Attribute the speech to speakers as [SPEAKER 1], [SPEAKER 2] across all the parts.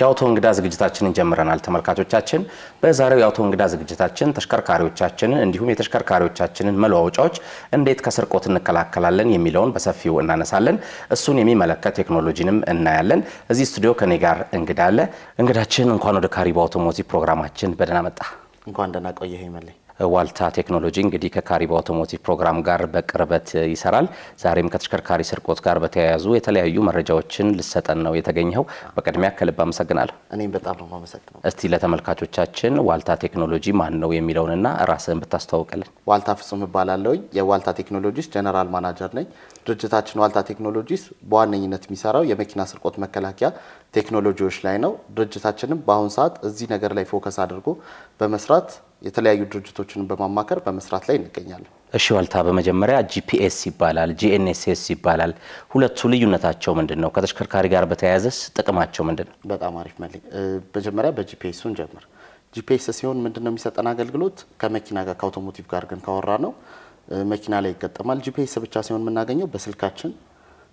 [SPEAKER 1] የአውቶ እንግዳ ዝግጅታችንን ጀምረናል። ተመልካቾቻችን በዛሬው የአውቶ እንግዳ ዝግጅታችን ተሽከርካሪዎቻችንን እንዲሁም የተሽከርካሪዎቻችንን መለዋወጫዎች እንዴት ከስርቆት እንከላከላለን የሚለውን በሰፊው እናነሳለን። እሱን የሚመለከት ቴክኖሎጂንም እናያለን። እዚህ ስቱዲዮ ከኔ ጋር እንግዳ አለ። እንግዳችን እንኳን ወደ ካሪብ አውቶሞቲቭ ፕሮግራማችን በደህና መጣ።
[SPEAKER 2] እንኳን ደህና ይመለኝ
[SPEAKER 1] ዋልታ ቴክኖሎጂ እንግዲህ ከካሪብ አውቶሞቲቭ ፕሮግራም ጋር በቅርበት ይሰራል። ዛሬም ከተሽከርካሪ ስርቆት ጋር በተያያዙ የተለያዩ መረጃዎችን ልሰጠን ነው የተገኘው። በቅድሚያ ከልብ አመሰግናለሁ።
[SPEAKER 2] እኔም በጣም ነው የማመሰግነው።
[SPEAKER 1] እስቲ ለተመልካቾቻችን ዋልታ ቴክኖሎጂ ማን ነው የሚለውንና ራስህን ብታስተዋውቅልን።
[SPEAKER 2] ዋልታ ፍጹም እባላለሁ። የዋልታ ቴክኖሎጂስ ጀነራል ማናጀር ነኝ። ድርጅታችን ዋልታ ቴክኖሎጂስ በዋነኝነት የሚሰራው የመኪና ስርቆት መከላከያ ቴክኖሎጂዎች ላይ ነው። ድርጅታችንም በአሁኑ ሰዓት እዚህ ነገር ላይ ፎከስ አድርጎ በመስራት የተለያዩ ድርጅቶችን በማማከር በመስራት ላይ እንገኛለን።
[SPEAKER 1] እሺ ዋልታ፣ በመጀመሪያ ጂፒኤስ ይባላል፣ ጂኤንኤስኤስ ይባላል። ሁለቱ ልዩነታቸው ምንድን ነው? ከተሽከርካሪ ጋር በተያያዘስ ጥቅማቸው ምንድን ነው?
[SPEAKER 2] በጣም አሪፍ መልክ። መጀመሪያ በጂፒኤሱን ጀምር። ጂፒኤስ ሲሆን ምንድን ነው የሚሰጠን አገልግሎት? ከመኪና ጋር ከአውቶሞቲቭ ጋር ግን ካወራ ነው መኪና ላይ ይገጠማል። ጂፒኤስ ብቻ ሲሆን የምናገኘው በስልካችን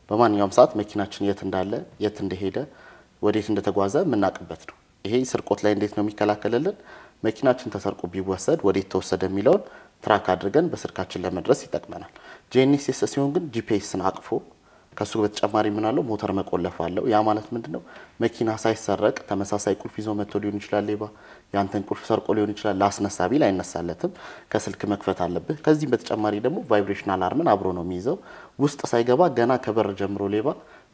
[SPEAKER 2] በማንኛውም ሰዓት መኪናችን የት እንዳለ፣ የት እንደሄደ፣ ወዴት እንደተጓዘ የምናውቅበት ነው። ይሄ ስርቆት ላይ እንዴት ነው የሚከላከልልን? መኪናችን ተሰርቆ ቢወሰድ ወዴት ተወሰደ የሚለውን ትራክ አድርገን በስልካችን ለመድረስ ይጠቅመናል። ጂኤንኤስኤስ ሲሆን ግን ጂፒኤስን አቅፎ ከሱ በተጨማሪ ምናለው ሞተር መቆለፍ አለው። ያ ማለት ምንድን ነው? መኪና ሳይሰረቅ ተመሳሳይ ቁልፍ ይዞ መጥቶ ሊሆን ይችላል ሌባ፣ ያንተን ቁልፍ ሰርቆ ሊሆን ይችላል። ላስነሳ ቢል አይነሳለትም። ከስልክ መክፈት አለብህ። ከዚህም በተጨማሪ ደግሞ ቫይብሬሽን አላርምን አብሮ ነው የሚይዘው። ውስጥ ሳይገባ ገና ከበር ጀምሮ ሌባ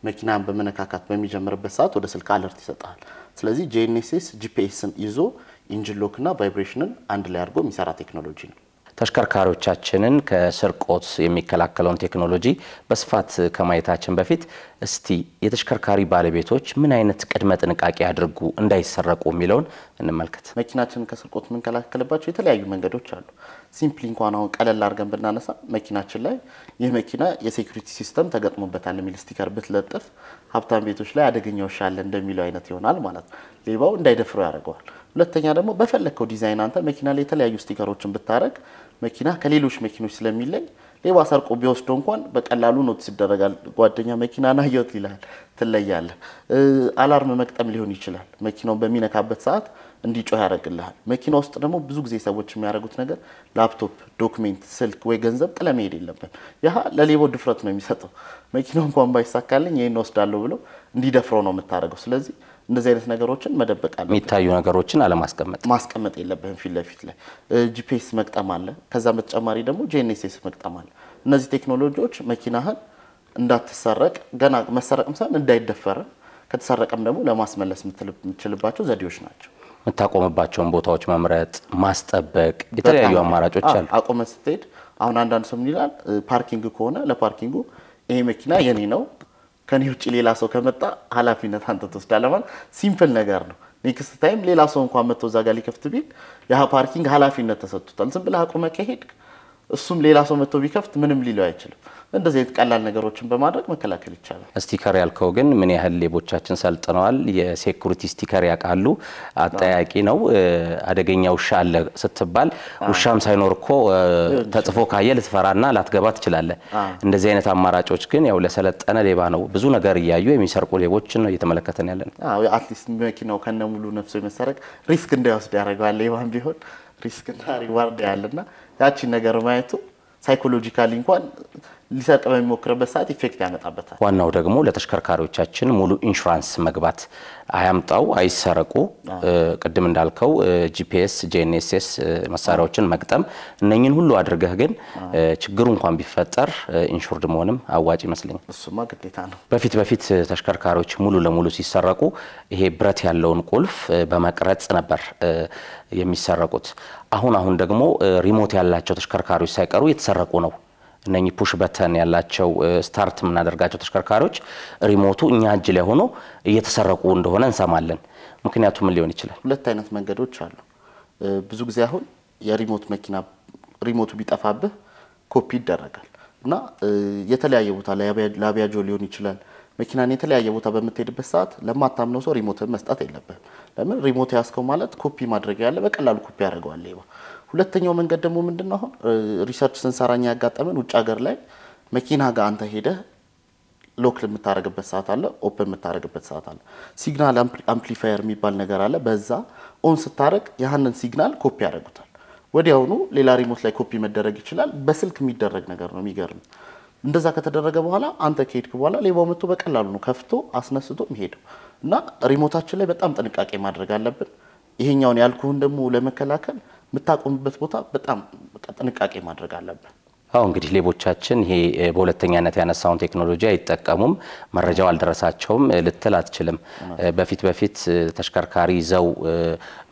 [SPEAKER 2] መኪናን በመነካካት በሚጀምርበት ሰዓት ወደ ስልክ አለርት ይሰጣል። ስለዚህ ጂኤንኤስኤስ ጂፒኤስን ይዞ ኢንጂን ሎክና ቫይብሬሽንን አንድ ላይ አድርጎ የሚሰራ ቴክኖሎጂ ነው።
[SPEAKER 1] ተሽከርካሪዎቻችንን ከስርቆት የሚከላከለውን ቴክኖሎጂ በስፋት ከማየታችን በፊት እስቲ የተሽከርካሪ ባለቤቶች ምን አይነት ቅድመ ጥንቃቄ አድርጉ እንዳይሰረቁ የሚለውን እንመልከት።
[SPEAKER 2] መኪናችንን ከስርቆት የምንከላከልባቸው የተለያዩ መንገዶች አሉ። ሲምፕሊ እንኳን አሁን ቀለል አድርገን ብናነሳ መኪናችን ላይ ይህ መኪና የሴኩሪቲ ሲስተም ተገጥሞበታል የሚል ስቲከር ብትለጥፍ ሀብታም ቤቶች ላይ አደገኛ ውሻ አለ እንደሚለው አይነት ይሆናል ማለት ነው። ሌባው እንዳይደፍረው ያደርገዋል። ሁለተኛ ደግሞ በፈለግከው ዲዛይን አንተ መኪና ላይ የተለያዩ ስቲከሮችን ብታረግ መኪና ከሌሎች መኪኖች ስለሚለይ ሌባ ሰርቆ ቢወስዶ እንኳን በቀላሉ ኖትስ ይደረጋል። ጓደኛ መኪና ናየት ይላል፣ ትለያለህ። አላርም መቅጠም ሊሆን ይችላል። መኪናውን በሚነካበት ሰዓት እንዲጮህ ያደርግልሃል። መኪና ውስጥ ደግሞ ብዙ ጊዜ ሰዎች የሚያደርጉት ነገር ላፕቶፕ፣ ዶክሜንት፣ ስልክ ወይ ገንዘብ ጥለ መሄድ የለበት። ያ ለሌቦ ድፍረት ነው የሚሰጠው። መኪናው እንኳን ባይሳካልኝ ይህን ወስዳለሁ ብለው እንዲደፍረው ነው የምታደርገው። ስለዚህ እንደዚህ አይነት ነገሮችን መደበቅ አለ። የሚታዩ ነገሮችን አለማስቀመጥ ማስቀመጥ የለብህም ፊት ለፊት ላይ ጂፒኤስ መቅጠም አለ። ከዛም በተጨማሪ ደግሞ ጂኤንኤስኤስ መቅጠም አለ። እነዚህ ቴክኖሎጂዎች መኪናህን እንዳትሰረቅ ገና መሰረቅም ሳይሆን እንዳይደፈር ከተሰረቀም ደግሞ ለማስመለስ የምትችልባቸው ዘዴዎች ናቸው።
[SPEAKER 1] የምታቆምባቸውን ቦታዎች መምረጥ፣ ማስጠበቅ፣ የተለያዩ አማራጮች አሉ።
[SPEAKER 2] አቁመ ስትሄድ አሁን አንዳንድ ሰው ምን ይላል፣ ፓርኪንግ ከሆነ ለፓርኪንጉ ይሄ መኪና የኔ ነው ከኔ ውጭ ሌላ ሰው ከመጣ ኃላፊነት አንተ ትወስዳለህ ማለት ሲምፕል ነገር ነው። ኔክስት ታይም ሌላ ሰው እንኳን መጥቶ እዛ ጋር ሊከፍት ቢል ያ ፓርኪንግ ኃላፊነት ተሰጥቶታል። ዝም ብለህ አቁመህ ከሄድክ እሱም ሌላ ሰው መጥቶ ቢከፍት ምንም ሊለው አይችልም። እንደዚህ አይነት ቀላል ነገሮችን በማድረግ መከላከል ይቻላል።
[SPEAKER 1] ስቲከር ያልከው ግን ምን ያህል ሌቦቻችን ሰልጥነዋል? የሴኩሪቲ ስቲከር ያውቃሉ። አጠያቂ ነው። አደገኛ ውሻ አለ ስትባል ውሻም ሳይኖር እኮ ተጽፎ ካየ ልትፈራና ላትገባ ትችላለ። እንደዚህ አይነት አማራጮች ግን ያው ለሰለጠነ ሌባ ነው ብዙ ነገር እያዩ የሚሰርቁ ሌቦችን ነው እየተመለከተን ያለ ነው።
[SPEAKER 2] አትሊስት መኪናው ከነ ሙሉ ነፍሶ የመሰረቅ ሪስክ እንዳይወስድ ያደርገዋል። ሌባም ቢሆን ሪስክና ሪዋርድ ያለና ያቺን ነገር ማየቱ ሳይኮሎጂካሊ እንኳን ሊሰጥ በሚሞክርበት ሰዓት ኢፌክት ያመጣበታል። ዋናው
[SPEAKER 1] ደግሞ ለተሽከርካሪዎቻችን ሙሉ ኢንሹራንስ መግባት አያምጣው፣ አይሰረቁ። ቅድም እንዳልከው ጂፒኤስ፣ ጂኤንኤስኤስ መሳሪያዎችን መግጠም እነኝን ሁሉ አድርገህ ግን ችግሩ እንኳን ቢፈጠር ኢንሹርድ መሆንም አዋጭ ይመስለኛል።
[SPEAKER 2] እሱማ ግዴታ ነው።
[SPEAKER 1] በፊት በፊት ተሽከርካሪዎች ሙሉ ለሙሉ ሲሰረቁ ይሄ ብረት ያለውን ቁልፍ በመቅረጽ ነበር የሚሰረቁት። አሁን አሁን ደግሞ ሪሞት ያላቸው ተሽከርካሪዎች ሳይቀሩ የተሰረቁ ነው። እነኚህ ፑሽ በተን ያላቸው ስታርት የምናደርጋቸው ተሽከርካሪዎች ሪሞቱ እኛ እጅ ላይ ሆኖ እየተሰረቁ እንደሆነ እንሰማለን። ምክንያቱ ምን ሊሆን ይችላል?
[SPEAKER 2] ሁለት አይነት መንገዶች አሉ። ብዙ ጊዜ አሁን የሪሞት መኪና ሪሞቱ ቢጠፋብህ ኮፒ ይደረጋል እና የተለያየ ቦታ ለአብያጆ ሊሆን ይችላል መኪናን የተለያየ ቦታ በምትሄድበት ሰዓት ለማታምነው ሰው ሪሞትን መስጠት የለብህም። ለምን ሪሞት ያስከው ማለት ኮፒ ማድረግ ያለ በቀላሉ ኮፒ ያደርገዋል ሌባ። ሁለተኛው መንገድ ደግሞ ምንድን ነው? አሁን ሪሰርች ስንሰራኛ ያጋጠመን ውጭ ሀገር ላይ መኪና ጋር አንተ ሄደህ ሎክ የምታደረግበት ሰዓት አለ፣ ኦፕን የምታደረግበት ሰዓት አለ። ሲግናል አምፕሊፋየር የሚባል ነገር አለ። በዛ ኦን ስታደረግ ያህንን ሲግናል ኮፒ ያደረጉታል። ወዲያውኑ ሌላ ሪሞት ላይ ኮፒ መደረግ ይችላል። በስልክ የሚደረግ ነገር ነው። የሚገርም እንደዛ ከተደረገ በኋላ አንተ ከሄድክ በኋላ ሌባው መጥቶ በቀላሉ ነው ከፍቶ አስነስቶ የሚሄደው እና ሪሞታችን ላይ በጣም ጥንቃቄ ማድረግ አለብን። ይሄኛውን ያልኩህን ደግሞ ለመከላከል የምታቆምበት ቦታ በጣም ጥንቃቄ ማድረግ አለብን።
[SPEAKER 1] አሁ እንግዲህ ሌቦቻችን ይሄ በሁለተኛነት ያነሳውን ቴክኖሎጂ አይጠቀሙም፣ መረጃው አልደረሳቸውም ልትል አትችልም። በፊት በፊት ተሽከርካሪ ይዘው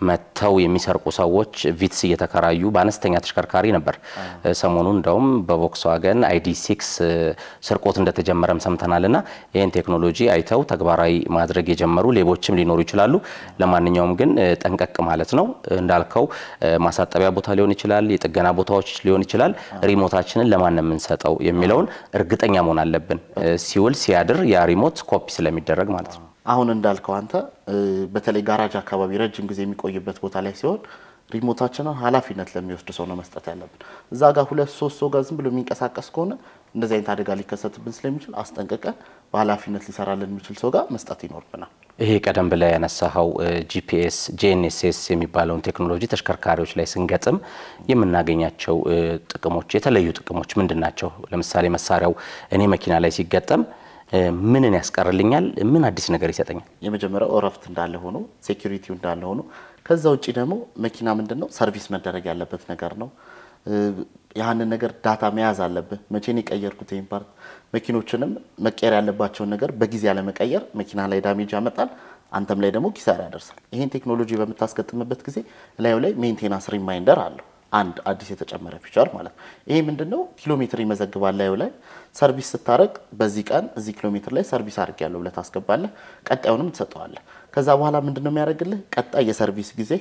[SPEAKER 1] መጥተው የሚሰርቁ ሰዎች ቪትስ እየተከራዩ በአነስተኛ ተሽከርካሪ ነበር። ሰሞኑ እንደውም ዋገን አይዲ ሲክስ ስርቆት እንደተጀመረም ሰምተናል። ና ይህን ቴክኖሎጂ አይተው ተግባራዊ ማድረግ የጀመሩ ሌቦችም ሊኖሩ ይችላሉ። ለማንኛውም ግን ጠንቀቅ ማለት ነው። እንዳልከው ማሳጠቢያ ቦታ ሊሆን ይችላል፣ የጥገና ቦታዎች ሊሆን ይችላል ሪሞታችን ሪሞታችንን ለማን ነው የምንሰጠው የሚለውን እርግጠኛ መሆን አለብን። ሲውል ሲያድር ያ ሪሞት ኮፒ ስለሚደረግ ማለት ነው።
[SPEAKER 2] አሁን እንዳልከው አንተ በተለይ ጋራጅ አካባቢ ረጅም ጊዜ የሚቆይበት ቦታ ላይ ሲሆን ሪሞታችንን ኃላፊነት ለሚወስድ ሰው ነው መስጠት ያለብን። እዛ ጋር ሁለት ሶስት ሰው ጋር ዝም ብሎ የሚንቀሳቀስ ከሆነ እንደዚህ አይነት አደጋ ሊከሰትብን ስለሚችል አስጠንቅቀ በኃላፊነት ሊሰራልን የሚችል ሰው ጋር መስጠት ይኖርብናል።
[SPEAKER 1] ይሄ ቀደም ብለ ያነሳኸው ጂፒኤስ ጂኤንኤስኤስ የሚባለውን ቴክኖሎጂ ተሽከርካሪዎች ላይ ስንገጥም የምናገኛቸው ጥቅሞች፣ የተለዩ ጥቅሞች ምንድን ናቸው? ለምሳሌ መሳሪያው እኔ መኪና ላይ ሲገጠም
[SPEAKER 2] ምንን ያስቀርልኛል? ምን አዲስ ነገር ይሰጠኛል? የመጀመሪያው እረፍት እንዳለ ሆኖ ሴኩሪቲው እንዳለ ሆኖ፣ ከዛ ውጭ ደግሞ መኪና ምንድን ነው ሰርቪስ መደረግ ያለበት ነገር ነው። ያንን ነገር ዳታ መያዝ አለብህ። መቼን የቀየርኩት ይህን ፓርት መኪኖችንም መቀየር ያለባቸውን ነገር በጊዜ ያለመቀየር መኪና ላይ ዳሜጅ ያመጣል፣ አንተም ላይ ደግሞ ኪሳራ ያደርሳል። ይህን ቴክኖሎጂ በምታስገጥምበት ጊዜ ላዩ ላይ ሜንቴናንስ ሪማይንደር አለው። አንድ አዲስ የተጨመረ ፊቸር ማለት ነው። ይሄ ምንድን ነው? ኪሎ ሜትር ይመዘግባል ላዩ ላይ ሰርቪስ ስታረቅ በዚህ ቀን እዚህ ኪሎ ሜትር ላይ ሰርቪስ አድርጌያለሁ ብለህ ታስገባለህ። ቀጣዩንም ትሰጠዋለህ። ከዛ በኋላ ምንድን ነው የሚያደርግልህ? ቀጣይ የሰርቪስ ጊዜ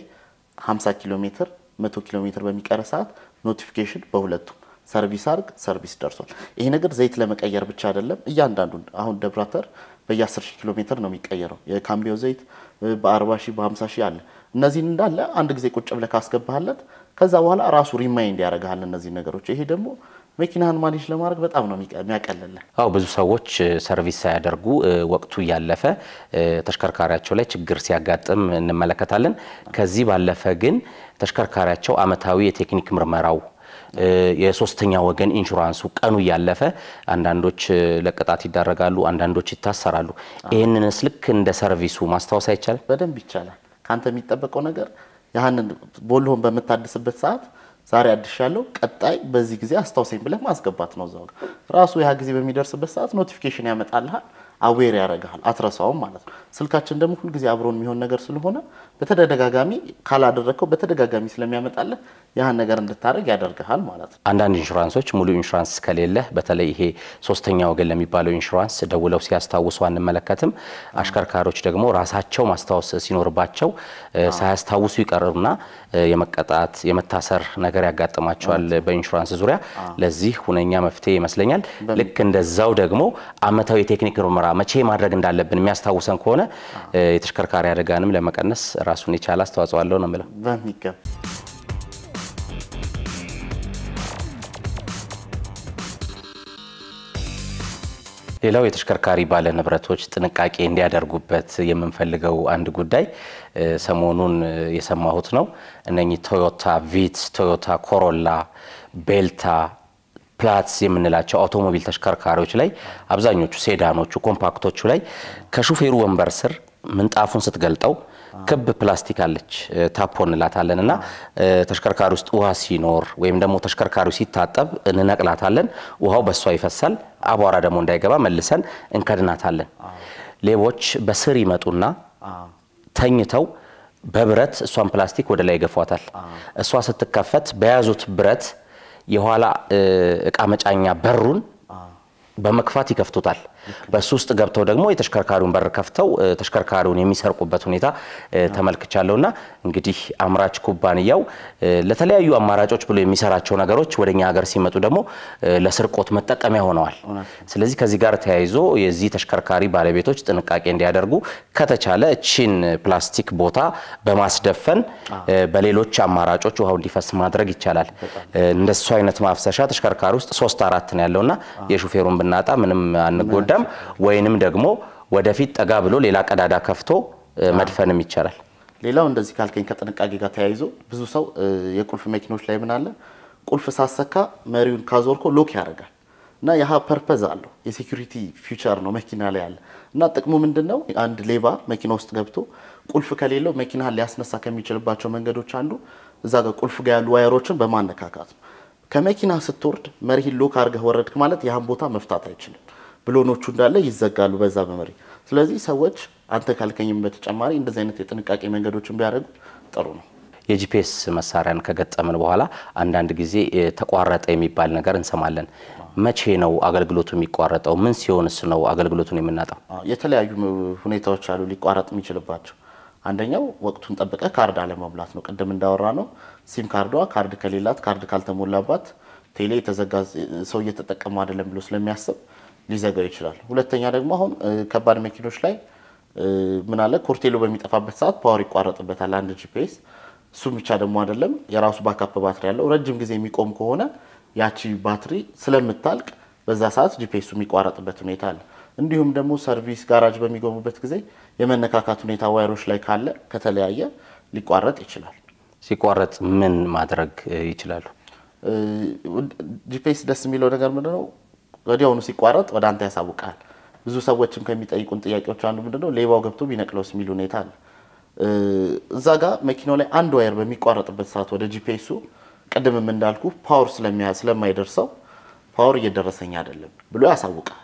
[SPEAKER 2] 50 ኪሎ ሜትር መቶ ኪሎ ሜትር በሚቀረ ሰዓት ኖቲፊኬሽን በሁለቱም ሰርቪስ አርግ ሰርቪስ ደርሷል። ይሄ ነገር ዘይት ለመቀየር ብቻ አይደለም። እያንዳንዱን አሁን ደብራተር በየ10 ሺህ ኪሎ ሜትር ነው የሚቀየረው የካምቢዮ ዘይት በ40 ሺህ በ50 ሺህ አለ። እነዚህን እንዳለ አንድ ጊዜ ቁጭ ብለህ ካስገባህለት ከዛ በኋላ ራሱ ሪማይንድ ያደርግሃል እነዚህ ነገሮች። ይሄ ደግሞ መኪናህን ማኔጅ ለማድረግ በጣም ነው የሚያቀልልህ።
[SPEAKER 1] አዎ ብዙ ሰዎች ሰርቪስ ሳያደርጉ ወቅቱ እያለፈ ተሽከርካሪያቸው ላይ ችግር ሲያጋጥም እንመለከታለን። ከዚህ ባለፈ ግን ተሽከርካሪያቸው አመታዊ የቴክኒክ ምርመራው የሶስተኛ ወገን ኢንሹራንሱ ቀኑ እያለፈ አንዳንዶች ለቅጣት ይዳረጋሉ፣ አንዳንዶች
[SPEAKER 2] ይታሰራሉ። ይህንንስ ልክ እንደ ሰርቪሱ ማስታወስ አይቻልም? በደንብ ይቻላል። ከአንተ የሚጠበቀው ነገር ያህንን ቦልሆን በምታድስበት ሰዓት ዛሬ አድሻለሁ፣ ቀጣይ በዚህ ጊዜ አስታውሰኝ ብለህ ማስገባት ነው። እዛው ራሱ ያ ጊዜ በሚደርስበት ሰዓት ኖቲፊኬሽን ያመጣልሃል። አዌር ያደርግሃል፣ አትረሳውም ማለት ነው። ስልካችን ደግሞ ሁልጊዜ አብሮን የሚሆን ነገር ስለሆነ በተደጋጋሚ ካላደረግከው በተደጋጋሚ ስለሚያመጣልህ ያህን ነገር እንድታደርግ ያደርግሃል ማለት ነው።
[SPEAKER 1] አንዳንድ ኢንሹራንሶች ሙሉ ኢንሹራንስ ከሌለ በተለይ ይሄ ሶስተኛ ወገን ለሚባለው ኢንሹራንስ ደውለው ሲያስታውሱ አንመለከትም። አሽከርካሪዎች ደግሞ ራሳቸው ማስታወስ ሲኖርባቸው ሳያስታውሱ ይቀርና የመቀጣት የመታሰር ነገር ያጋጥማቸዋል በኢንሹራንስ ዙሪያ። ለዚህ ሁነኛ መፍትሄ ይመስለኛል። ልክ እንደዛው ደግሞ አመታዊ የቴክኒክ ምርመራ መቼ ማድረግ እንዳለብን የሚያስታውሰን ከሆነ የተሽከርካሪ አደጋንም ለመቀነስ ራሱን የቻለ አስተዋጽኦ አለው ነው የምለው። ሌላው የተሽከርካሪ ባለ ንብረቶች ጥንቃቄ እንዲያደርጉበት የምንፈልገው አንድ ጉዳይ ሰሞኑን የሰማሁት ነው። እነኚህ ቶዮታ ቪትስ፣ ቶዮታ ኮሮላ፣ ቤልታ ፕላትስ የምንላቸው አውቶሞቢል ተሽከርካሪዎች ላይ አብዛኞቹ ሴዳኖቹ፣ ኮምፓክቶቹ ላይ ከሹፌሩ ወንበር ስር ምንጣፉን ስትገልጠው ክብ ፕላስቲክ አለች ታፖ እንላታለን እና ተሽከርካሪ ውስጥ ውሃ ሲኖር ወይም ደግሞ ተሽከርካሪው ሲታጠብ እንነቅላታለን። ውሃው በእሷ ይፈሳል። አቧራ ደግሞ እንዳይገባ መልሰን እንከድናታለን። ሌቦች በስር ይመጡና ተኝተው በብረት እሷን ፕላስቲክ ወደ ላይ ይገፏታል። እሷ ስትከፈት በያዙት ብረት የኋላ እቃ መጫኛ በሩን በመክፋት ይከፍቶታል። በሱ ውስጥ ገብተው ደግሞ የተሽከርካሪውን በር ከፍተው ተሽከርካሪውን የሚሰርቁበት ሁኔታ ተመልክቻለሁና እንግዲህ አምራች ኩባንያው ለተለያዩ አማራጮች ብሎ የሚሰራቸው ነገሮች ወደኛ ሀገር ሲመጡ ደግሞ ለስርቆት መጠቀሚያ ሆነዋል። ስለዚህ ከዚህ ጋር ተያይዞ የዚህ ተሽከርካሪ ባለቤቶች ጥንቃቄ እንዲያደርጉ ከተቻለ እቺን ፕላስቲክ ቦታ በማስደፈን በሌሎች አማራጮች ውሃው እንዲፈስ ማድረግ ይቻላል። እንደሱ አይነት ማፍሰሻ ተሽከርካሪ ውስጥ ሶስት አራት ነው ያለውና የሹፌሩን ብናጣ ምንም አንጎዳ መድከም ወይንም ደግሞ ወደፊት ጠጋ ብሎ ሌላ ቀዳዳ ከፍቶ መድፈንም ይቻላል።
[SPEAKER 2] ሌላው እንደዚህ ካልከኝ ከጥንቃቄ ጋር ተያይዞ ብዙ ሰው የቁልፍ መኪኖች ላይ ምን አለ ቁልፍ ሳሰካ መሪውን ካዞርኮ ሎክ ያደርጋል እና ያህ ፐርፐዝ አለው የሴኩሪቲ ፊውቸር ነው መኪና ላይ ያለ እና ጥቅሙ ምንድን ነው? አንድ ሌባ መኪና ውስጥ ገብቶ ቁልፍ ከሌለው መኪና ሊያስነሳ ከሚችልባቸው መንገዶች አንዱ እዛ ጋር ቁልፍ ጋር ያሉ ዋየሮችን በማነካካት ነው። ከመኪና ስትወርድ መሪህን ሎክ አድርገህ ወረድክ ማለት ያህን ቦታ መፍታት አይችልም። ብሎኖቹ እንዳለ ይዘጋሉ በዛ በመሪ። ስለዚህ ሰዎች አንተ ካልከኝም በተጨማሪ እንደዚህ አይነት የጥንቃቄ መንገዶችን ቢያደርጉ ጥሩ ነው። የጂፒኤስ መሳሪያን ከገጠምን በኋላ አንዳንድ ጊዜ ተቋረጠ
[SPEAKER 1] የሚባል ነገር እንሰማለን። መቼ ነው አገልግሎቱ የሚቋረጠው? ምን ሲሆንስ ነው አገልግሎቱን የምናጣው?
[SPEAKER 2] የተለያዩ ሁኔታዎች አሉ ሊቋረጥ የሚችልባቸው። አንደኛው ወቅቱን ጠብቀ ካርድ አለመሙላት ነው። ቅድም እንዳወራ ነው ሲም ካርዷ ካርድ ከሌላት ካርድ ካልተሞላባት ቴሌ የተዘጋ ሰው እየተጠቀሙ አይደለም ብሎ ስለሚያስብ ሊዘጋው ይችላል። ሁለተኛ ደግሞ አሁን ከባድ መኪኖች ላይ ምን አለ ኮርቴሎ በሚጠፋበት ሰዓት ፓወር ይቋረጥበታል አንድ ጂፒኤስ። እሱም ብቻ ደግሞ አይደለም የራሱ ባካፕ ባትሪ ያለው ረጅም ጊዜ የሚቆም ከሆነ ያቺ ባትሪ ስለምታልቅ በዛ ሰዓት ጂፒኤሱ የሚቋረጥበት ሁኔታ አለ። እንዲሁም ደግሞ ሰርቪስ ጋራጅ በሚገቡበት ጊዜ የመነካካት ሁኔታ ዋይሮች ላይ ካለ ከተለያየ ሊቋረጥ ይችላል። ሲቋረጥ ምን ማድረግ ይችላሉ? ጂፒኤስ ደስ የሚለው ነገር ምንድነው? ወዲያውኑ ሲቋረጥ ወደ አንተ ያሳውቃል። ብዙ ሰዎችም ከሚጠይቁን ጥያቄዎች አንዱ ምንድነው ሌባው ገብቶ ቢነቅለውስ የሚል ሁኔታ አለ። እዛ ጋ መኪናው ላይ አንድ ዋየር በሚቋረጥበት ሰዓት ወደ ጂፒኤሱ ቅድምም እንዳልኩ ፓወር ስለማይደርሰው ፓወር እየደረሰኝ አይደለም ብሎ ያሳውቃል።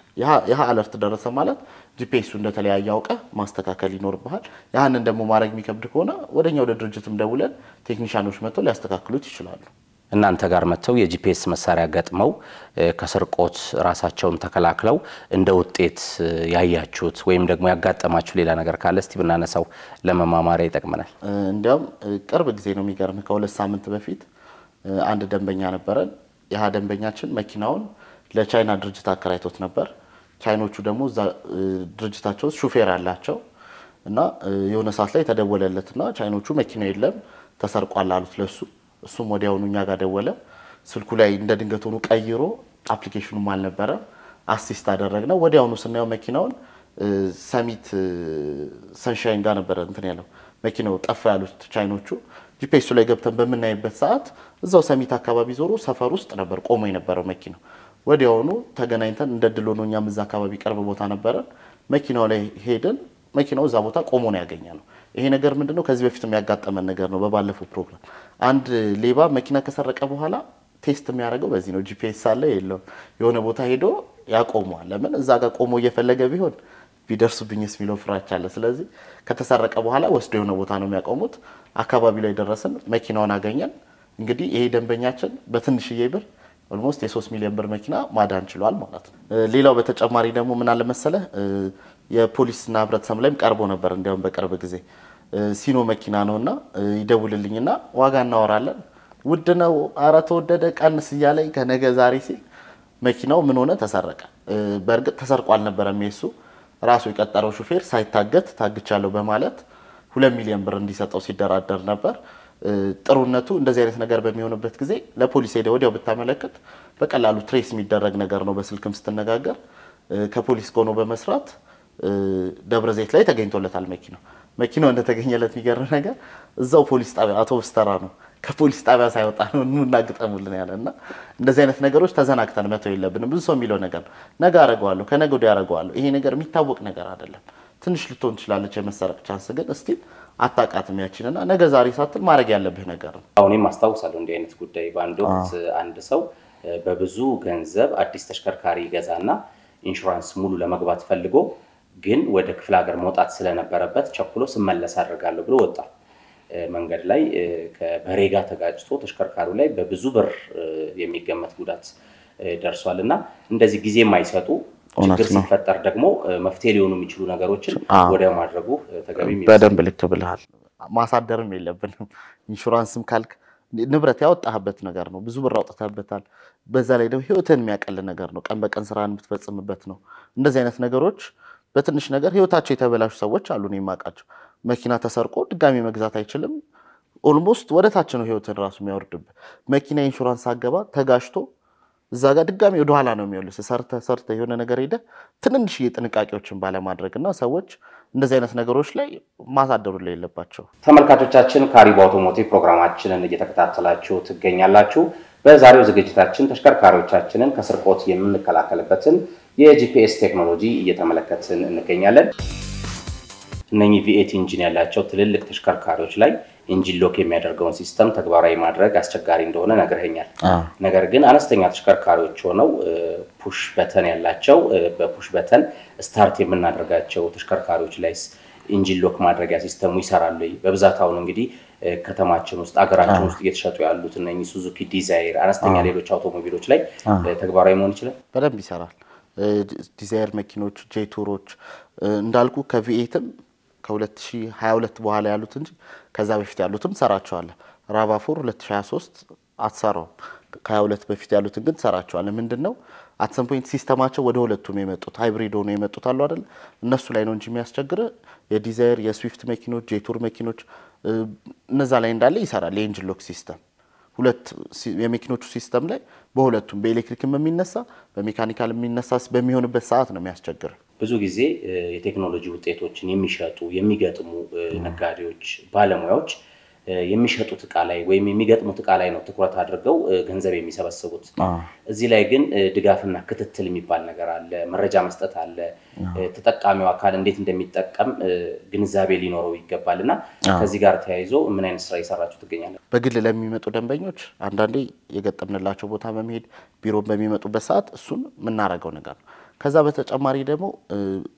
[SPEAKER 2] ይህ አለርት ደረሰ ማለት ጂፒኤሱ እንደተለያየ አውቀ ማስተካከል ይኖርብሃል። ያህንን ደግሞ ማድረግ የሚከብድ ከሆነ ወደኛ ወደ ድርጅትም ደውለን ቴክኒሽያኖች መጥተው ሊያስተካክሉት ይችላሉ።
[SPEAKER 1] እናንተ ጋር መጥተው የጂፒኤስ መሳሪያ ገጥመው ከስርቆት ራሳቸውን ተከላክለው እንደ ውጤት ያያችሁት ወይም ደግሞ ያጋጠማችሁ ሌላ ነገር ካለ እስቲ ብናነሳው ለመማማሪያ ይጠቅመናል።
[SPEAKER 2] እንዲያውም ቅርብ ጊዜ ነው የሚገርም፣ ከሁለት ሳምንት በፊት አንድ ደንበኛ ነበረን። ያ ደንበኛችን መኪናውን ለቻይና ድርጅት አከራይቶት ነበር። ቻይኖቹ ደግሞ እዛ ድርጅታቸው ሹፌር አላቸው እና የሆነ ሰዓት ላይ ተደወለለትና ቻይኖቹ መኪና የለም ተሰርቋል አሉት ለሱ እሱም ወዲያውኑ እኛ ጋር ደወለ። ስልኩ ላይ እንደ ድንገት ሆኖ ቀይሮ አፕሊኬሽኑም አልነበረ አሲስት አደረግነው። ወዲያውኑ ስናየው መኪናውን ሰሚት ሰንሻይን ጋር ነበረ እንትን ያለው መኪናው ጠፋ ያሉት ቻይኖቹ። ጂፒኤሱ ላይ ገብተን በምናይበት ሰዓት እዛው ሰሚት አካባቢ ዞሮ ሰፈር ውስጥ ነበር ቆሞ የነበረው መኪናው። ወዲያውኑ ተገናኝተን እንደ ድል ሆኖ እኛም እዛ አካባቢ ቅርብ ቦታ ነበረ። መኪናው ላይ ሄደን መኪናው እዛ ቦታ ቆሞ ነው ያገኘ ነው። ይሄ ነገር ምንድነው? ከዚህ በፊት የሚያጋጠመን ነገር ነው። በባለፈው ፕሮግራም አንድ ሌባ መኪና ከሰረቀ በኋላ ቴስት የሚያደርገው በዚህ ነው። ጂፒኤስ አለ የለው፣ የሆነ ቦታ ሄዶ ያቆመዋል። ለምን እዛ ጋር ቆሞ እየፈለገ ቢሆን ቢደርሱብኝስ የሚለው ፍራቻ አለ። ስለዚህ ከተሰረቀ በኋላ ወስዶ የሆነ ቦታ ነው የሚያቆሙት። አካባቢ ላይ ደረስን፣ መኪናውን አገኘን። እንግዲህ ይሄ ደንበኛችን በትንሽዬ ብር ኦልሞስት የሶስት ሚሊዮን ብር መኪና ማዳን ችሏል ማለት ነው። ሌላው በተጨማሪ ደግሞ ምን አለ መሰለህ የፖሊስና ህብረተሰብ ላይም ቀርቦ ነበር እንዲያውም በቅርብ ጊዜ ሲኖ መኪና ነውና ይደውልልኝና ዋጋ እናወራለን። ውድ ነው፣ አረ ተወደደ፣ ቀንስ እያለኝ ከነገ ዛሬ ሲል መኪናው ምን ሆነ? ተሰረቀ። በእርግጥ ተሰርቆ አልነበረም። የሱ ራሱ የቀጠረው ሹፌር ሳይታገት ታግቻለሁ በማለት ሁለት ሚሊዮን ብር እንዲሰጠው ሲደራደር ነበር። ጥሩነቱ እንደዚህ አይነት ነገር በሚሆንበት ጊዜ ለፖሊስ ሄደ ወዲያው ብታመለክት በቀላሉ ትሬስ የሚደረግ ነገር ነው። በስልክም ስትነጋገር ከፖሊስ ጎኖ በመስራት ደብረ ዘይት ላይ ተገኝቶለታል መኪናው። መኪናው እንደተገኘለት የሚገርም ነገር እዛው ፖሊስ ጣቢያ አውቶቡስ ተራ ነው ከፖሊስ ጣቢያ ሳይወጣ ነው ኑና ግጠሙልን ያለ እና እንደዚህ አይነት ነገሮች ተዘናግተን መተው የለብንም። ብዙ ሰው የሚለው ነገር ነገ አደርገዋለሁ፣ ከነገ ወዲያ አደርገዋለሁ። ይሄ ነገር የሚታወቅ ነገር አይደለም። ትንሽ ልትሆን ትችላለች የመሰረቅ ቻንስ፣ ግን እስቲል አታቃትም ያችን እና ነገ ዛሬ ሳትል ማድረግ ያለብህ ነገር ነው። አሁንም አስታውሳለሁ እንዲህ አይነት ጉዳይ በአንድ ወቅት አንድ ሰው
[SPEAKER 1] በብዙ ገንዘብ አዲስ ተሽከርካሪ ይገዛና ኢንሹራንስ ሙሉ ለመግባት ፈልጎ ግን ወደ ክፍለ ሀገር መውጣት ስለነበረበት ቸኩሎ ስመለስ አድርጋለሁ ብሎ ወጣ። መንገድ ላይ ከበሬ ጋር ተጋጭቶ ተሽከርካሪው ላይ በብዙ ብር የሚገመት ጉዳት ደርሷል እና እንደዚህ ጊዜ የማይሰጡ ችግር ሲፈጠር ደግሞ መፍትሄ ሊሆኑ
[SPEAKER 2] የሚችሉ ነገሮችን ወደ ማድረጉ ተገቢ በደንብ ልክ ብልሃል። ማሳደርም የለብንም ኢንሹራንስም ካልክ ንብረት ያወጣህበት ነገር ነው። ብዙ ብር አውጥተህበታል። በዛ ላይ ደግሞ ህይወትን የሚያቀል ነገር ነው። ቀን በቀን ስራን የምትፈጽምበት ነው። እንደዚህ አይነት ነገሮች በትንሽ ነገር ህይወታቸው የተበላሹ ሰዎች አሉ። እኔ የማውቃቸው መኪና ተሰርቆ ድጋሚ መግዛት አይችልም። ኦልሞስት ወደ ታች ነው ህይወትን ራሱ የሚያወርድብህ። መኪና ኢንሹራንስ አገባ ተጋጅቶ እዛ ጋር ድጋሚ ወደኋላ ነው የሚወልስ። ሰርተ ሰርተ የሆነ ነገር ሄደ ትንንሽ ጥንቃቄዎችን ባለማድረግ እና ሰዎች እንደዚህ አይነት ነገሮች ላይ ማሳደሩ ላይ የለባቸው። ተመልካቾቻችን
[SPEAKER 1] ከአሪቦ አውቶሞቲቭ ፕሮግራማችንን እየተከታተላችሁ ትገኛላችሁ። በዛሬው ዝግጅታችን ተሽከርካሪዎቻችንን ከስርቆት የምንከላከልበትን የጂፒኤስ ቴክኖሎጂ እየተመለከትን እንገኛለን። እነኚህ ቪኤት ኢንጂን ያላቸው ትልልቅ ተሽከርካሪዎች ላይ ኢንጂን ሎክ የሚያደርገውን ሲስተም ተግባራዊ ማድረግ አስቸጋሪ እንደሆነ ነግረኸኛል። ነገር ግን አነስተኛ ተሽከርካሪዎች ሆነው ፑሽ በተን ያላቸው በፑሽ በተን ስታርት የምናደርጋቸው ተሽከርካሪዎች ላይ ኢንጂን ሎክ ማድረጊያ ሲስተሙ ይሰራሉ? በብዛት አሁን እንግዲህ ከተማችን ውስጥ አገራችን ውስጥ እየተሸጡ ያሉት እነ ሱዙኪ ዲዛይር፣ አነስተኛ ሌሎች አውቶሞቢሎች ላይ ተግባራዊ መሆን ይችላል?
[SPEAKER 2] በደንብ ይሰራል። ዲዛይር መኪኖች፣ ጄቱሮች እንዳልኩ ከቪኤትም ከ2022 በኋላ ያሉት እንጂ ከዛ በፊት ያሉትም ሰራቸዋለን። ራቫፎር 2023 አትሰራውም። ከ22 በፊት ያሉትን ግን ሰራቸዋለን። ምንድን ነው አትሰም ፖይንት ሲስተማቸው ወደ ሁለቱም የመጡት ሃይብሪድ ሆኖ የመጡት አሉ አይደል? እነሱ ላይ ነው እንጂ የሚያስቸግር የዲዛይር የስዊፍት መኪኖች፣ ጄቱር መኪኖች እነዛ ላይ እንዳለ ይሰራል የኢንጂን ሎክ ሲስተም ሁለት የመኪኖቹ ሲስተም ላይ በሁለቱም በኤሌክትሪክም የሚነሳ በሜካኒካል የሚነሳ በሚሆንበት ሰዓት ነው የሚያስቸግር።
[SPEAKER 1] ብዙ ጊዜ የቴክኖሎጂ ውጤቶችን የሚሸጡ የሚገጥሙ ነጋዴዎች፣ ባለሙያዎች የሚሸጡት እቃ ላይ ወይም የሚገጥሙት እቃ ላይ ነው ትኩረት አድርገው ገንዘብ የሚሰበስቡት። እዚህ ላይ ግን ድጋፍና ክትትል የሚባል ነገር አለ፣ መረጃ መስጠት አለ። ተጠቃሚው አካል እንዴት እንደሚጠቀም ግንዛቤ ሊኖረው ይገባል እና ከዚህ ጋር ተያይዞ ምን አይነት ስራ እየሰራችሁ ትገኛለ?
[SPEAKER 2] በግል ለሚመጡ ደንበኞች አንዳንዴ የገጠምንላቸው ቦታ በመሄድ ቢሮ በሚመጡበት ሰዓት እሱን የምናደርገው ነገር ነው። ከዛ በተጨማሪ ደግሞ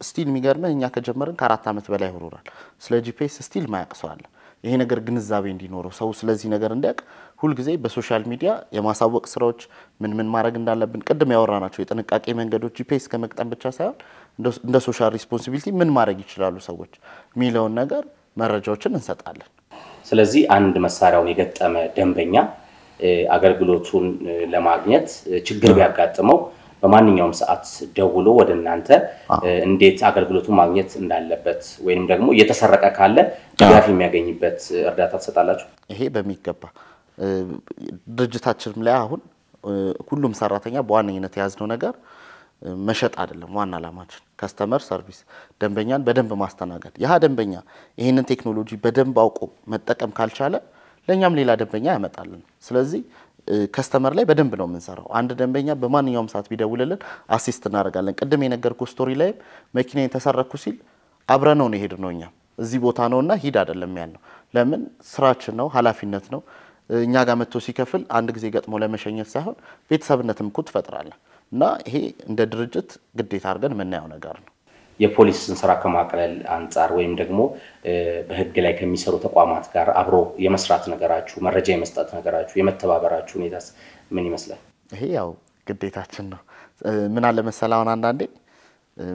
[SPEAKER 2] ስቲል የሚገርመህ እኛ ከጀመርን ከአራት ዓመት በላይ ሆኖናል። ስለ ጂፒኤስ ስቲል ማያቅሰዋለን ይሄ ነገር ግንዛቤ እንዲኖረው ሰው ስለዚህ ነገር እንዲያውቅ ሁልጊዜ በሶሻል ሚዲያ የማሳወቅ ስራዎች ምን ምን ማድረግ እንዳለብን ቅድም ያወራ ናቸው የጥንቃቄ መንገዶች ጂፒኤስ ከመቅጠም ብቻ ሳይሆን እንደ ሶሻል ሪስፖንሲቢሊቲ ምን ማድረግ ይችላሉ ሰዎች የሚለውን ነገር መረጃዎችን እንሰጣለን።
[SPEAKER 1] ስለዚህ አንድ መሳሪያውን የገጠመ ደንበኛ አገልግሎቱን ለማግኘት ችግር ቢያጋጥመው በማንኛውም ሰዓት ደውሎ ወደ እናንተ እንዴት አገልግሎቱን ማግኘት እንዳለበት ወይም ደግሞ እየተሰረቀ ካለ ድጋፍ የሚያገኝበት እርዳታ
[SPEAKER 2] ትሰጣላችሁ? ይሄ በሚገባ ድርጅታችንም ላይ አሁን ሁሉም ሰራተኛ በዋነኝነት የያዝነው ነገር መሸጥ አይደለም። ዋና ዓላማችን ከስተመር ሰርቪስ ደንበኛን በደንብ ማስተናገድ። ያ ደንበኛ ይህንን ቴክኖሎጂ በደንብ አውቆ መጠቀም ካልቻለ ለእኛም ሌላ ደንበኛ ያመጣልን። ስለዚህ ከስተመር ላይ በደንብ ነው የምንሰራው። አንድ ደንበኛ በማንኛውም ሰዓት ቢደውልልን አሲስት እናደርጋለን። ቅድም የነገርኩ ስቶሪ ላይም መኪና የተሰረኩ ሲል አብረ ነው ሄድ ነው እኛ እዚህ ቦታ ነውና ሂድ አይደለም ያል ነው። ለምን ስራችን ነው፣ ኃላፊነት ነው። እኛ ጋር መጥቶ ሲከፍል አንድ ጊዜ ገጥሞ ለመሸኘት ሳይሆን ቤተሰብነትም እኮ ትፈጥራለን። እና ይሄ እንደ ድርጅት ግዴታ አድርገን የምናየው ነገር ነው።
[SPEAKER 1] የፖሊስን ስራ ከማቅለል አንጻር ወይም ደግሞ በህግ ላይ ከሚሰሩ ተቋማት ጋር አብሮ የመስራት ነገራችሁ፣ መረጃ የመስጠት ነገራችሁ፣ የመተባበራችሁ ሁኔታስ ምን ይመስላል?
[SPEAKER 2] ይሄ ያው ግዴታችን ነው። ምን አለ መሰለህ፣ አሁን አንዳንዴ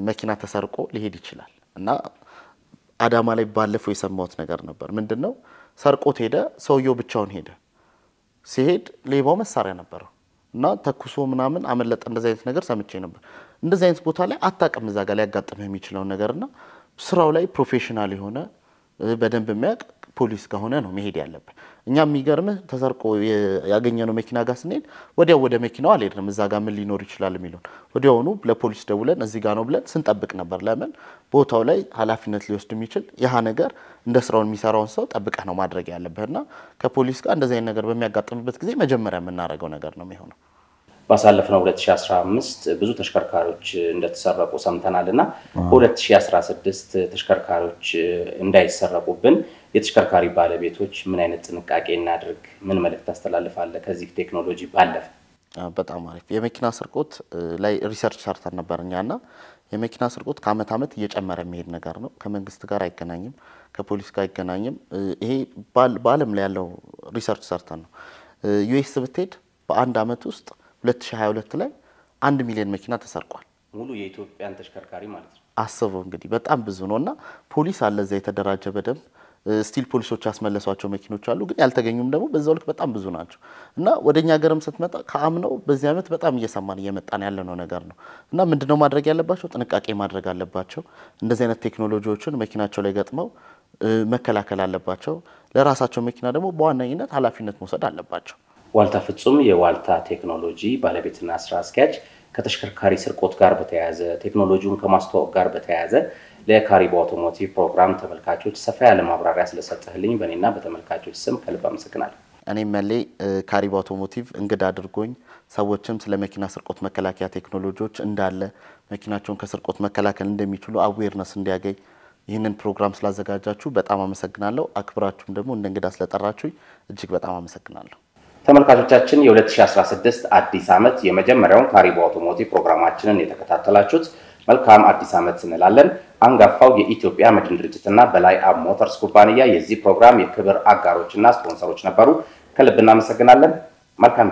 [SPEAKER 2] መኪና ተሰርቆ ሊሄድ ይችላል እና አዳማ ላይ ባለፈው የሰማሁት ነገር ነበር። ምንድን ነው ሰርቆት ሄደ፣ ሰውየው ብቻውን ሄደ። ሲሄድ ሌባው መሳሪያ ነበረው እና ተኩሶ ምናምን አመለጠ። እንደዚህ አይነት ነገር ሰምቼ ነበር። እንደዚህ አይነት ቦታ ላይ አታውቅም። እዛ ጋር ሊያጋጥምህ የሚችለውን ነገርና ስራው ላይ ፕሮፌሽናል የሆነ በደንብ የሚያውቅ ፖሊስ ከሆነ ነው መሄድ ያለብን። እኛ የሚገርምህ ተሰርቆ ያገኘነው መኪና ጋር ስንሄድ ወዲያው ወደ መኪናው አልሄድንም። እዛ ጋር ምን ሊኖር ይችላል የሚለውን ወዲያውኑ ለፖሊስ ደውለን እዚህ ጋር ነው ብለን ስንጠብቅ ነበር። ለምን ቦታው ላይ ኃላፊነት ሊወስድ የሚችል ያህ ነገር እንደ ስራውን የሚሰራውን ሰው ጠብቀህ ነው ማድረግ ያለብህና ከፖሊስ ጋር እንደዚህ አይነት ነገር በሚያጋጥምበት ጊዜ መጀመሪያ የምናደርገው ነገር ነው የሚሆነው።
[SPEAKER 1] ባሳለፍነው 2015 ብዙ ተሽከርካሪዎች እንደተሰረቁ ሰምተናል እና በ2016 ተሽከርካሪዎች እንዳይሰረቁብን የተሽከርካሪ ባለቤቶች ምን አይነት ጥንቃቄ እናድርግ? ምን መልእክት ታስተላልፋለህ? ከዚህ ቴክኖሎጂ ባለፈ
[SPEAKER 2] በጣም አሪፍ የመኪና ስርቆት ላይ ሪሰርች ሰርተን ነበር እኛ እና የመኪና ስርቆት ከአመት ዓመት እየጨመረ የሚሄድ ነገር ነው። ከመንግስት ጋር አይገናኝም፣ ከፖሊስ ጋር አይገናኝም። ይሄ በዓለም ላይ ያለው ሪሰርች ሰርተን ነው። ዩኤስ ብትሄድ በአንድ ዓመት ውስጥ 2022 ላይ አንድ ሚሊዮን መኪና ተሰርቋል።
[SPEAKER 1] ሙሉ የኢትዮጵያን ተሽከርካሪ ማለት ነው።
[SPEAKER 2] አስበው እንግዲህ በጣም ብዙ ነው እና ፖሊስ አለ እዚያ የተደራጀ በደንብ ስቲል ፖሊሶች ያስመለሷቸው መኪኖች አሉ፣ ግን ያልተገኙም ደግሞ በዛው ልክ በጣም ብዙ ናቸው እና ወደ እኛ ሀገርም ስትመጣ ከአምነው በዚህ ዓመት በጣም እየሰማን እየመጣን ያለነው ነገር ነው እና ምንድነው ማድረግ ያለባቸው? ጥንቃቄ ማድረግ አለባቸው። እንደዚህ አይነት ቴክኖሎጂዎችን መኪናቸው ላይ ገጥመው መከላከል አለባቸው። ለራሳቸው መኪና ደግሞ በዋነኝነት ኃላፊነት መውሰድ አለባቸው።
[SPEAKER 1] ዋልታ ፍጹም የዋልታ ቴክኖሎጂ ባለቤትና ስራ አስኪያጅ ከተሽከርካሪ ስርቆት ጋር በተያያዘ ቴክኖሎጂውን ከማስተዋወቅ ጋር በተያያዘ ለካሪብ አውቶሞቲቭ ፕሮግራም ተመልካቾች ሰፋ ያለ ማብራሪያ ስለሰጠህልኝ በእኔና በተመልካቾች
[SPEAKER 2] ስም ከልብ አመሰግናለሁ። እኔም መሌ ካሪቦ አውቶሞቲቭ እንግዳ አድርጎኝ ሰዎችም ስለ መኪና ስርቆት መከላከያ ቴክኖሎጂዎች እንዳለ መኪናቸውን ከስርቆት መከላከል እንደሚችሉ አዌርነስ እንዲያገኝ ይህንን ፕሮግራም ስላዘጋጃችሁ በጣም አመሰግናለሁ። አክብራችሁም ደግሞ እንደ እንግዳ ስለጠራችሁ እጅግ በጣም አመሰግናለሁ።
[SPEAKER 1] ተመልካቾቻችን የ2016 አዲስ ዓመት የመጀመሪያውን ካሪቦ አውቶሞቲቭ ፕሮግራማችንን የተከታተላችሁት መልካም አዲስ ዓመት እንላለን። አንጋፋው የኢትዮጵያ መድን ድርጅትና በላይ አብ ሞተርስ ኩባንያ የዚህ ፕሮግራም የክብር አጋሮችና ስፖንሰሮች ነበሩ። ከልብ እናመሰግናለን። መልካም